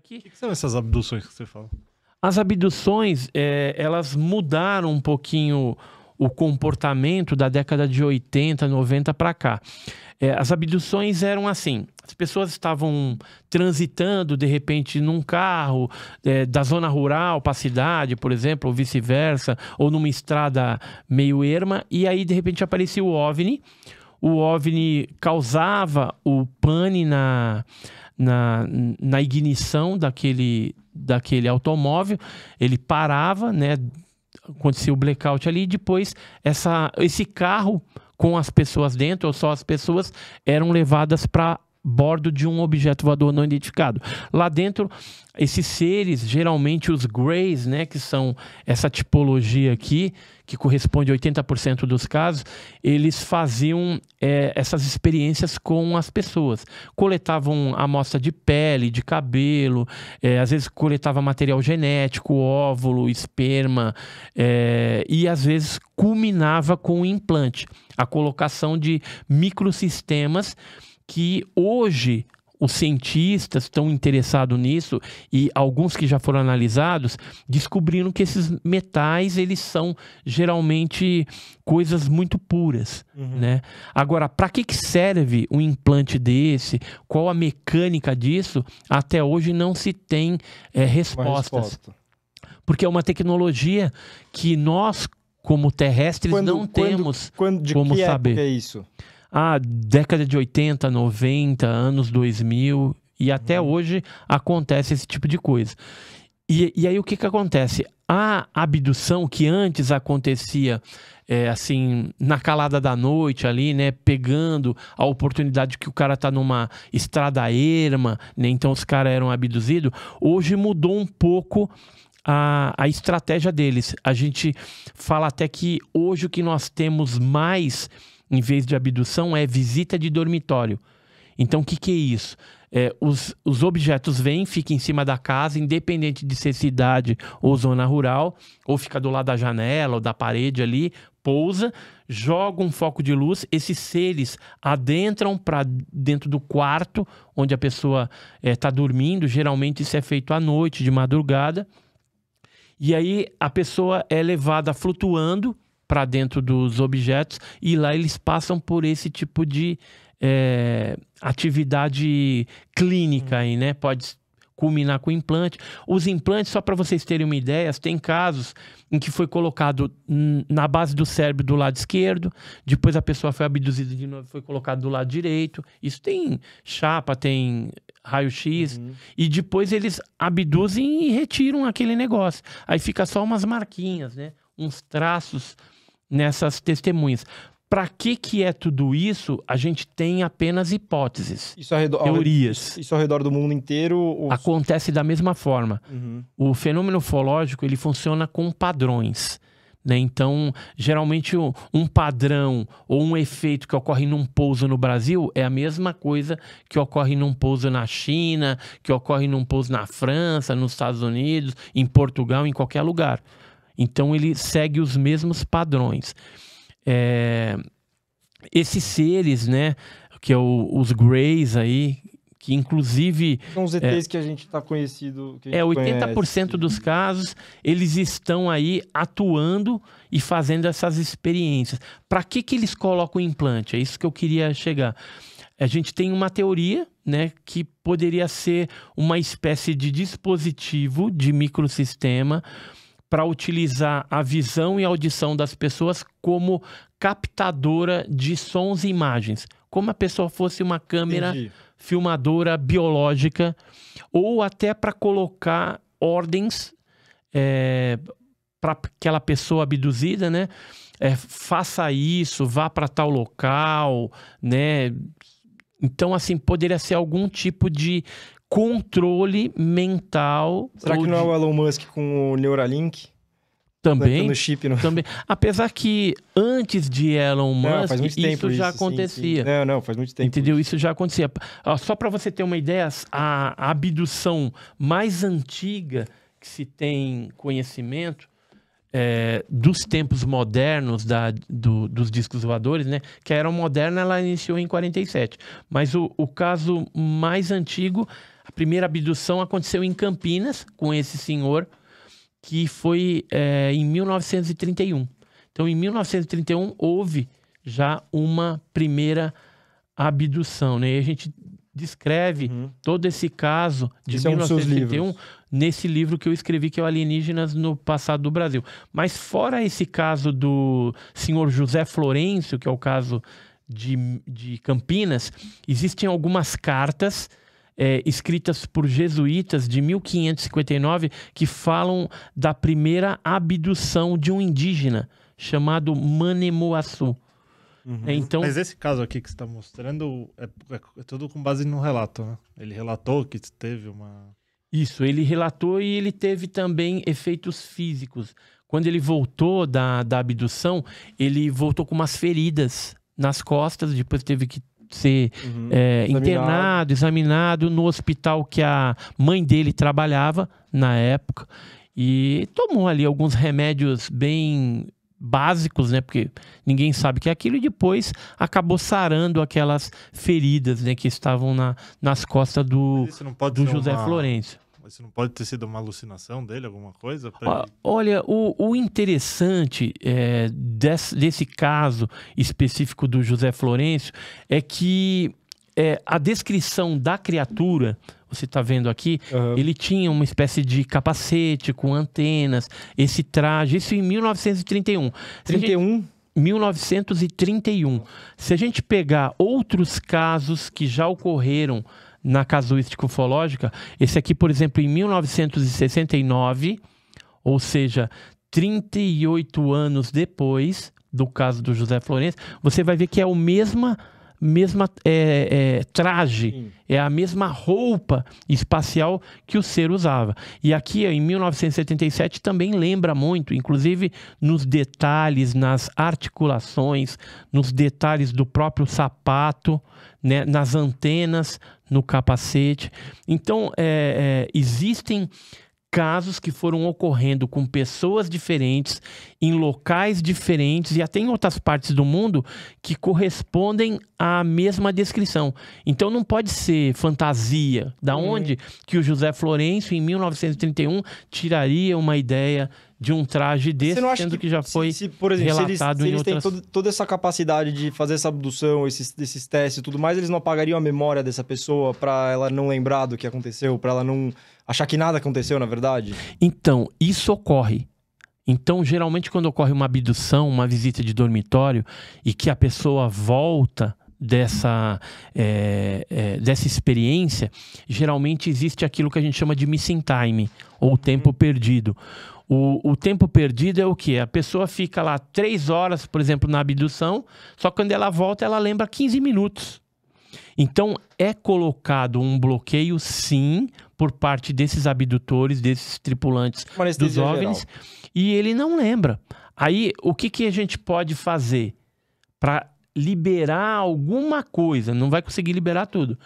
aqui. O que, que são essas abduções que você fala? As abduções, é, elas mudaram um pouquinho o comportamento da década de 80, 90 para cá. É, as abduções eram assim: as pessoas estavam transitando de repente num carro é, da zona rural para a cidade, por exemplo, ou vice-versa, ou numa estrada meio erma, e aí de repente aparecia o OVNI. O OVNI causava o pane na, na, na ignição daquele, daquele automóvel, ele parava, né? Acontecia o blackout ali, e depois essa, esse carro com as pessoas dentro, ou só as pessoas, eram levadas para bordo de um objeto voador não identificado. Lá dentro, esses seres, geralmente os greys, né, que são essa tipologia aqui, que corresponde a 80% dos casos, eles faziam é, essas experiências com as pessoas. Coletavam amostra de pele, de cabelo, é, às vezes coletava material genético, óvulo, esperma, é, e às vezes culminava com o implante, a colocação de microsistemas que hoje os cientistas estão interessados nisso e alguns que já foram analisados descobriram que esses metais eles são geralmente coisas muito puras, uhum. né? Agora, para que, que serve um implante desse? Qual a mecânica disso? Até hoje não se tem é, respostas. Resposta. Porque é uma tecnologia que nós como terrestres quando, não quando, temos quando, de como que saber. Época é isso? a década de 80, 90, anos 2000 e até uhum. hoje acontece esse tipo de coisa. E, e aí o que, que acontece? A abdução que antes acontecia é, assim na calada da noite ali, né, pegando a oportunidade que o cara tá numa estrada erma, né, então os caras eram abduzidos. Hoje mudou um pouco a, a, estratégia deles. A gente fala até que hoje o que nós temos mais em vez de abdução, é visita de dormitório. Então, o que, que é isso? É, os, os objetos vêm, ficam em cima da casa, independente de ser cidade ou zona rural, ou fica do lado da janela ou da parede ali, pousa, joga um foco de luz, esses seres adentram para dentro do quarto onde a pessoa está é, tá dormindo, geralmente isso é feito à noite, de madrugada, e aí a pessoa é levada flutuando, para dentro dos objetos e lá eles passam por esse tipo de é, atividade clínica aí, né? Pode culminar com implante. Os implantes, só para vocês terem uma ideia, tem casos em que foi colocado na base do cérebro do lado esquerdo, depois a pessoa foi abduzida de novo, foi colocado do lado direito. Isso tem chapa, tem raio-x, uhum. e depois eles abduzem e retiram aquele negócio. Aí fica só umas marquinhas, né? Uns traços nessas testemunhas. Para que, que é tudo isso? A gente tem apenas hipóteses, isso redor, teorias. Isso ao redor do mundo inteiro? Acontece da mesma forma. Uhum. O fenômeno ufológico ele funciona com padrões. Né? Então, geralmente, um padrão ou um efeito que ocorre num pouso no Brasil é a mesma coisa que ocorre num pouso na China, que ocorre num pouso na França, nos Estados Unidos, em Portugal, em qualquer lugar. Então ele segue os mesmos padrões. É, esses seres, né? Que é o, os Greys aí, que inclusive. São os ETs é, que a gente está conhecido. Gente é, 80% conhece. dos casos eles estão aí atuando e fazendo essas experiências. Para que, que eles colocam o implante? É isso que eu queria chegar. A gente tem uma teoria, né, que poderia ser uma espécie de dispositivo de microsistema para utilizar a visão e a audição das pessoas como captadora de sons e imagens, como a pessoa fosse uma câmera Entendi. filmadora biológica, ou até para colocar ordens é, para aquela pessoa abduzida, né? É, faça isso, vá para tal local, né? Então, assim, poderia ser algum tipo de controle mental. Será que não é o Elon Musk com o Neuralink? Também, chip, não... também. Apesar que antes de Elon Musk, não, isso já acontecia. Sim, sim. Não, não, faz muito tempo. Entendeu? Isso, isso já acontecia. Só para você ter uma ideia, a abdução mais antiga que se tem conhecimento é, dos tempos modernos da, do, dos discos voadores, né? Que a era moderna ela iniciou em 47. Mas o, o caso mais antigo primeira abdução aconteceu em Campinas, com esse senhor, que foi é, em 1931. Então, em 1931, houve já uma primeira abdução, né? E a gente descreve uhum. todo esse caso de esse 1931 é um nesse livro que eu escrevi, que é o Alienígenas no Passado do Brasil. Mas fora esse caso do senhor José Florencio, que é o caso de, de Campinas, existem algumas cartas é, escritas por jesuítas de 1559 que falam da primeira abdução de um indígena chamado Manemoaçu. Uhum. É, então... Mas esse caso aqui que você está mostrando é, é, é, tudo com base no relato, né? Ele relatou que teve uma. Isso, ele relatou e ele teve também efeitos físicos. Quando ele voltou da, da abdução, ele voltou com umas feridas nas costas, depois teve que ser uhum. é, internado, examinado no hospital que a mãe dele trabalhava na época. E tomou ali alguns remédios bem básicos, né? Porque ninguém sabe que é aquilo, e depois acabou sarando aquelas feridas né? que estavam na, nas costas do, do José uma... Florencio. Isso não pode ter sido uma alucinação dele, alguma coisa? Olha, o, o interessante é, desse, desse caso específico do José Florencio é que é, a descrição da criatura, você está vendo aqui, uhum. ele tinha uma espécie de capacete com antenas, esse traje, isso em 1931. 31? 1931. Se a gente pegar outros casos que já ocorreram na casuística ufológica, esse aqui, por exemplo, em 1969, ou seja, 38 anos depois do caso do José Florencio, você vai ver que é o mesma mesma é, é, traje, Sim. é a mesma roupa espacial que o ser usava. E aqui, em 1977, também lembra muito, inclusive nos detalhes, nas articulações, nos detalhes do próprio sapato, né, nas antenas, no capacete. Então, é, é existem casos que foram ocorrendo com pessoas diferentes, em locais diferentes e até em outras partes do mundo que correspondem à mesma descrição. Então não pode ser fantasia. Da hum. onde que o José Florencio, em 1931, tiraria uma ideia de um traje desse, sendo que, que, já foi se, se, por exemplo, relatado se eles, se eles outras... têm todo, toda essa capacidade de fazer essa abdução, esses, esses testes e tudo mais, eles não apagariam a memória dessa pessoa para ela não lembrar do que aconteceu, para ela não achar que nada aconteceu, na verdade? Então, isso ocorre. Então, geralmente, quando ocorre uma abdução, uma visita de dormitório, e que a pessoa volta dessa, é, é, dessa experiência, geralmente existe aquilo que a gente chama de missing time, ou tempo uhum. perdido. O, o tempo perdido é o que? A pessoa fica lá três horas, por exemplo, na abdução, só que quando ela volta, ela lembra 15 minutos. Então, é colocado um bloqueio, sim, por parte desses abdutores, desses tripulantes dos OVNIs, geral. e ele não lembra. Aí, o que, que a gente pode fazer para liberar alguma coisa, não vai conseguir liberar tudo.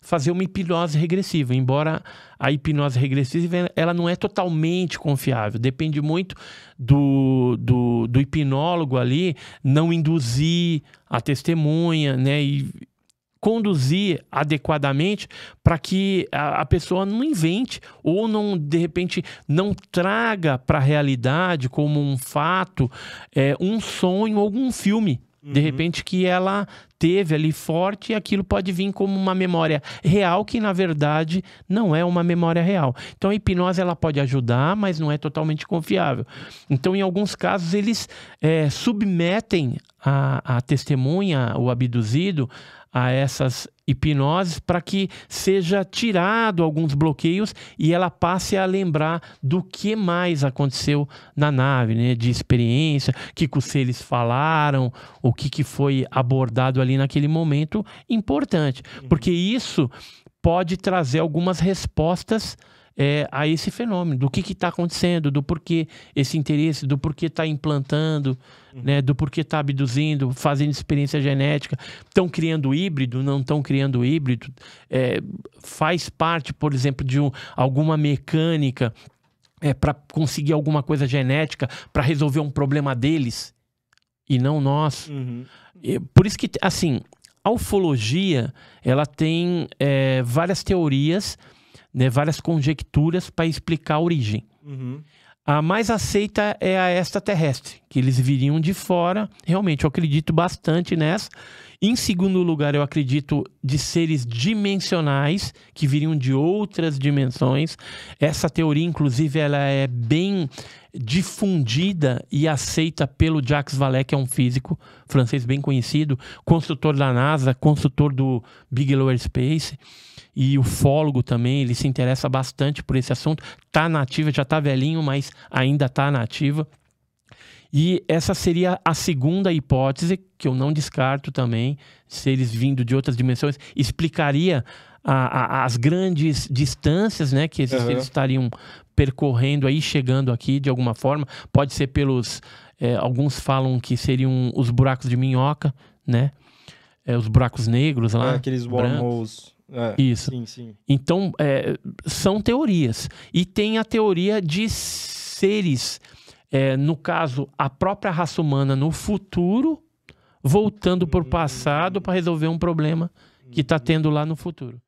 Fazer uma hipnose regressiva, embora a hipnose regressiva ela não é totalmente confiável, depende muito do, do, do hipnólogo ali não induzir a testemunha, né? E, conduzir adequadamente para que a, a, pessoa não invente ou não de repente não traga para a realidade como um fato é, um sonho ou algum filme de uhum. repente que ela teve ali forte e aquilo pode vir como uma memória real que na verdade não é uma memória real. Então a hipnose ela pode ajudar, mas não é totalmente confiável. Então em alguns casos eles é, submetem a, a testemunha, o abduzido, a essas hipnoses para que seja tirado alguns bloqueios e ela passe a lembrar do que mais aconteceu na nave, né? De experiência, o que, que os seres falaram, o que, que foi abordado ali naquele momento importante. Uhum. Porque isso pode trazer algumas respostas é, a esse fenômeno, do que está acontecendo, do porquê esse interesse, do porquê está implantando, uhum. né, do porquê está abduzindo, fazendo experiência genética, estão criando híbrido, não estão criando híbrido, é, faz parte, por exemplo, de um, alguma mecânica é, para conseguir alguma coisa genética, para resolver um problema deles e não nós. Uhum. por isso que, assim, a ufologia, ela tem é, várias teorias né, várias conjecturas para explicar a origem. Uhum. A mais aceita é a extraterrestre, que eles viriam de fora. Realmente, eu acredito bastante nessa. Em segundo lugar, eu acredito de seres dimensionais que viriam de outras dimensões. Essa teoria, inclusive, ela é bem difundida e aceita pelo Jacques Vallée, que é um físico francês bem conhecido, construtor da NASA, construtor do Bigelow Space e ufólogo também, ele se interessa bastante por esse assunto. Tá nativa, já tá velhinho, mas ainda tá nativa. Na e essa seria a segunda hipótese, que eu não descarto também, seres vindo de outras dimensões, explicaria a, a, as grandes distâncias né, que esses uhum. seres estariam percorrendo aí, chegando aqui de alguma forma. Pode ser pelos. É, alguns falam que seriam os buracos de minhoca, né? É, os buracos negros lá. Ah, aqueles wormholes. É, Isso. Sim, sim. Então, eh, são teorias. E tem a teoria de seres é, no caso, a própria raça humana no futuro, voltando para o uhum. passado para resolver um problema que está tendo lá no futuro.